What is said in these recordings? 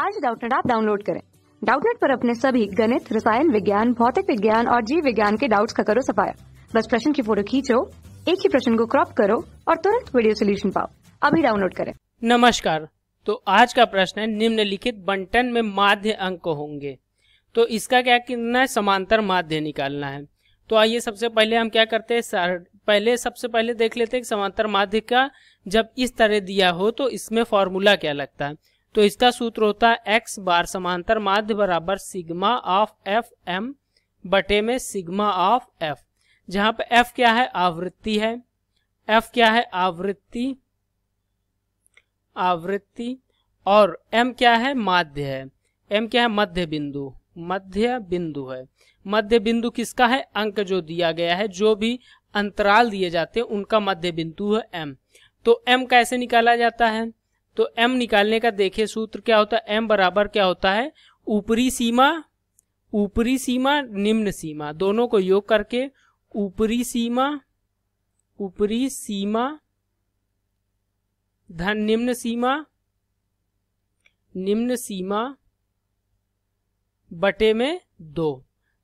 आज डाउटनेट आप डाउनलोड करें डाउटनेट पर अपने सभी गणित रसायन विज्ञान भौतिक विज्ञान और जीव विज्ञान के डाउट्स का करो सफाया बस प्रश्न की फोटो खींचो एक ही प्रश्न को क्रॉप करो और तुरंत वीडियो सोल्यूशन पाओ अभी डाउनलोड करें नमस्कार तो आज का प्रश्न है निम्नलिखित बंटन में माध्य अंक होंगे तो इसका क्या करना है समांतर माध्य निकालना है तो आइए सबसे पहले हम क्या करते हैं पहले सबसे पहले देख लेते हैं समांतर माध्य का जब इस तरह दिया हो तो इसमें फॉर्मूला क्या लगता है तो इसका सूत्र होता है एक्स बार समांतर माध्य बराबर सिग्मा ऑफ एफ एम बटे में सिग्मा ऑफ एफ जहां पर एफ क्या है आवृत्ति है एफ क्या है आवृत्ति आवृत्ति और एम क्या है माध्य है एम क्या है मध्य बिंदु मध्य बिंदु है मध्य बिंदु किसका है अंक जो दिया गया है जो भी अंतराल दिए जाते हैं उनका मध्य बिंदु है एम तो एम कैसे निकाला जाता है तो एम निकालने का देखे सूत्र क्या होता है एम बराबर क्या होता है ऊपरी सीमा ऊपरी सीमा निम्न सीमा दोनों को योग करके ऊपरी सीमा ऊपरी सीमा धन निम्न सीमा निम्न सीमा बटे में दो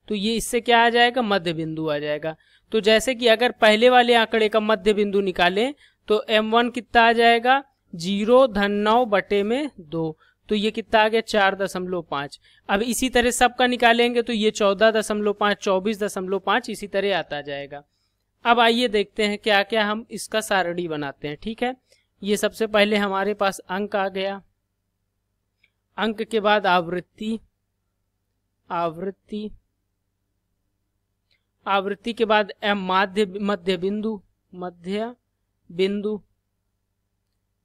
तो ये इससे क्या आ जाएगा मध्य बिंदु आ जाएगा तो जैसे कि अगर पहले वाले आंकड़े का मध्य बिंदु निकालें तो m1 कितना आ जाएगा जीरो धन नौ बटे में दो तो ये कितना आ गया चार दशमलव पांच अब इसी तरह सबका निकालेंगे तो ये चौदह दशमलव पांच चौबीस दशमलव पांच इसी तरह आता जाएगा अब आइए देखते हैं क्या क्या हम इसका सारणी बनाते हैं ठीक है ये सबसे पहले हमारे पास अंक आ गया अंक के बाद आवृत्ति आवृत्ति आवृत्ति के बाद माध्य मध्य बिंदु मध्य बिंदु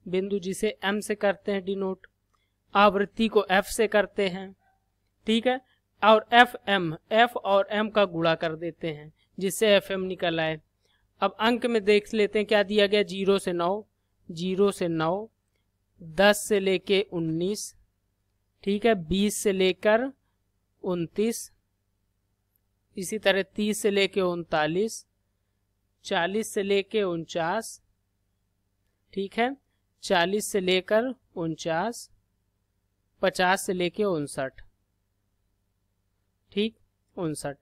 बिंदु जिसे एम से करते हैं डिनोट आवृत्ति को एफ से करते हैं ठीक है और एफ एम एफ और एम का गुड़ा कर देते हैं जिससे एफ एम निकल आए अब अंक में देख लेते हैं क्या दिया गया जीरो से नौ जीरो से नौ दस से लेके उन्नीस ठीक है बीस से लेकर उनतीस इसी तरह तीस से लेके उनतालीस चालीस से लेके उनचास ठीक है चालीस से लेकर उनचास पचास से लेकर उनसठ ठीक उनसठ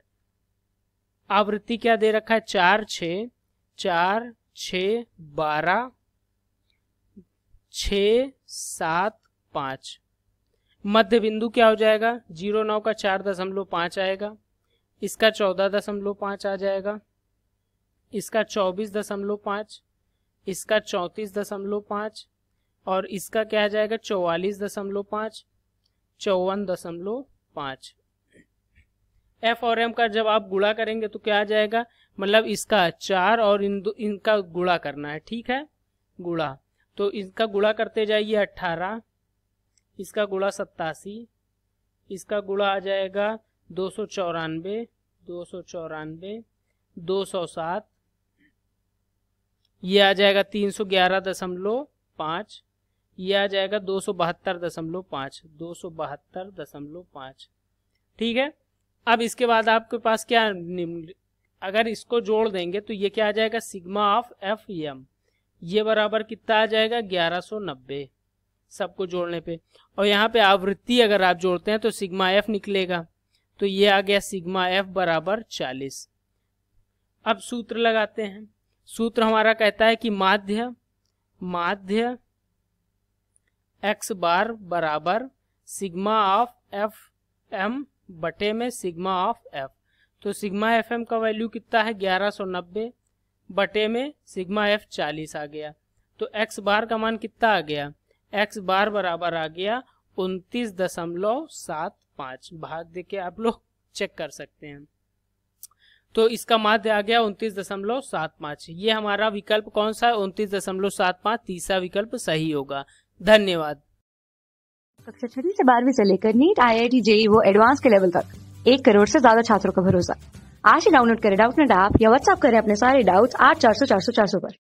आवृत्ति क्या दे रखा है चार छ चार छ बारह छ सात पाँच मध्य बिंदु क्या हो जाएगा जीरो नौ का चार दशमलव पाँच आएगा इसका चौदह दशमलव पाँच आ जाएगा इसका चौबीस दशमलव पाँच इसका चौंतीस दशमलव पाँच और इसका क्या आ जाएगा चौवालीस दशमलव पाँच चौवन दशमलव पाँच एफ और एम का जब आप गुड़ा करेंगे तो क्या आ जाएगा मतलब इसका चार और इन इनका गुड़ा करना है ठीक है गुड़ा तो इसका गुड़ा करते जाइए अट्ठारह इसका गुड़ा सत्तासी इसका गुड़ा आ जाएगा दो सौ चौरानबे दो सौ चौरानवे दो सौ सात ये आ जाएगा तीन सौ ग्यारह दशमलव पाँच ये आ जाएगा दो सौ बहत्तर दशमलव पाँच दो सौ बहत्तर दशमलव पाँच ठीक है अब इसके बाद आपके पास क्या अगर इसको जोड़ देंगे तो ये क्या आ जाएगा सिग्मा ऑफ एफ एम ये बराबर कितना आ जाएगा ग्यारह सौ नब्बे सबको जोड़ने पे और यहाँ पे आवृत्ति अगर आप जोड़ते हैं तो सिग्मा एफ निकलेगा तो ये आ गया सिग्मा एफ बराबर चालीस अब सूत्र लगाते हैं सूत्र हमारा कहता है कि माध्य माध्य एक्स बार बराबर सिग्मा ऑफ एफ एम बटे में सिग्मा ऑफ एफ तो सिग्मा एफ एम का वैल्यू कितना है 1190 बटे में सिग्मा एफ 40 आ गया तो एक्स बार का मान कितना आ गया एक्स बार बराबर आ गया उनतीस दशमलव सात पाँच भाग देके आप लोग चेक कर सकते हैं तो इसका माध्य आ गया उनतीस दशमलव सात पाँच ये हमारा विकल्प कौन सा है उनतीस दशमलव सात पाँच तीसरा विकल्प सही होगा धन्यवाद कक्षा छठी से बारहवीं से लेकर NEET I I T JEE वो एडवांस के लेवल तक एक करोड़ से ज्यादा छात्रों का भरोसा आज ही डाउनलोड करें डाउट नेट ऐप या व्हाट्सअप करें अपने सारे डाउट आठ चार सौ चार सौ चार सौ पर